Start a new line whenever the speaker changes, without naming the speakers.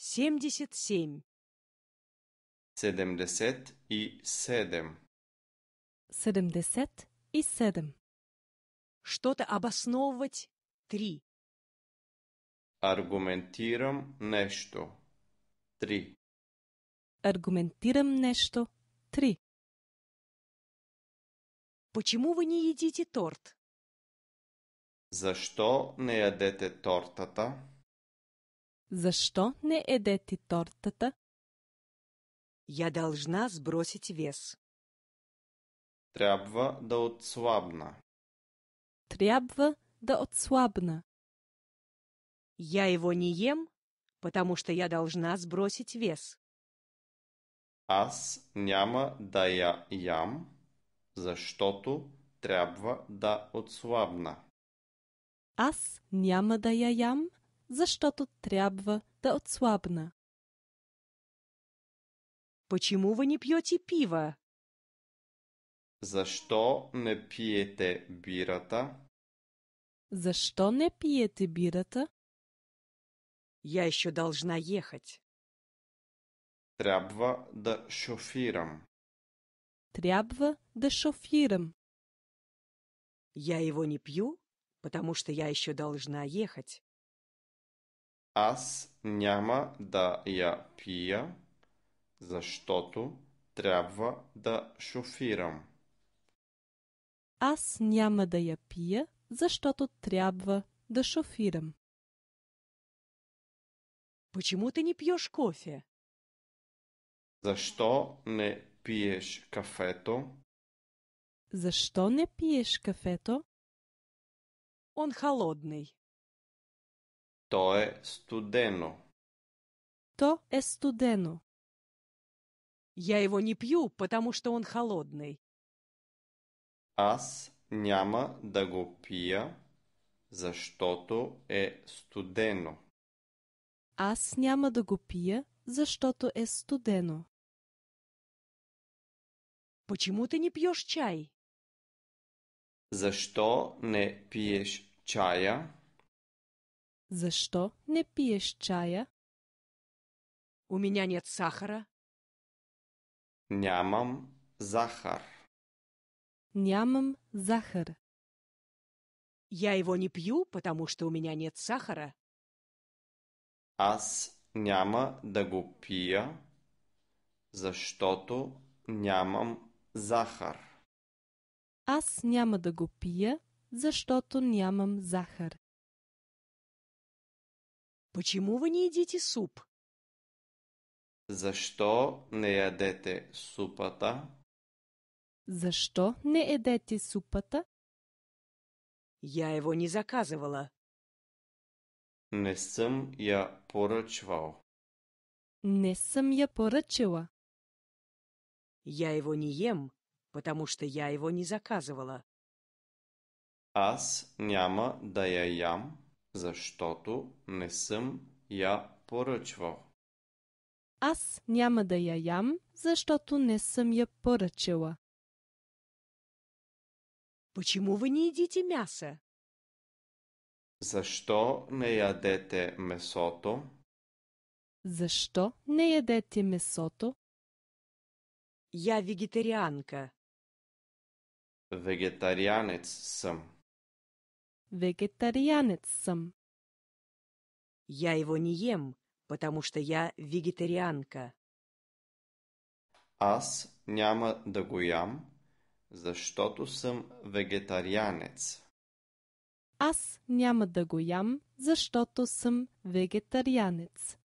семьдесят семь.
Седемдесет и седем.
Седемдесет и седем. Что-то обосновывать три.
Аргументируем нечто.
Три.
Аргументируем нечто. Три. Почему вы не едите торт?
Защо не ядете тортата?
Защо не едете тортата? Я должна сбросить вес.
Трябва да отслабна.
Трябва да отслабна. Я его не ем, потому что я должна сбросить вес.
Аз няма да
я ям, защото трябва да отслабна.
Аз няма да я ям, защото трябва да отслабна. Почему вы не пьете пиво?
Защо не пиете бирата?
Защо не пиете бирата? Я еще должна ехать.
Трябва да шофирам.
Трябва да шофирам. Я его не пью, потому что я еще должна ехать.
Аз няма
да я пия, защото трябва да
шофирам.
Аз няма да я пия, защото трябва да шофирам. Почему ты не пьешь кофе?
Защо не пиеш кафето?
Защо не пиеш кафето? Он холодный.
То е студено.
То е студено. Я его не пью, потому что он холодный.
Аз няма да го пия, защото е студено.
Аз няма да го пия, защото е студено. Почему ты не пьешь чай?
Защо не пиеш чая?
Защо не пиеш чая? У меня нет сахара.
Нямам захар.
Нямам захар. Я его не пью, потому что у меня нет сахара.
Аз
няма да го пия, защото нямам
захар.
Аз няма да го пия, защото нямам захар. Почему вы не едите суп?
За что не ядете супата?
что не едете супата? Я его не заказывала.
Не сам я поръчвал.
Не сам я поръчала. Я его не ем, потому что я его не заказывала.
Аз
няма да я ям, Защото не съм я поръчвал.
Аз няма да я ям, защото не съм я поръчала. Почему вы не едите мяса?
Защо не ядете месото?
Защо не ядете месото? Я вегетарианка.
Вегетарианец съм.
Вегетарианец съм. Я его не ем, потому что я вегетарианка.
Аз няма да
го ям, защото съм вегетарианец.
Аз няма да го ям, защото съм вегетарианец.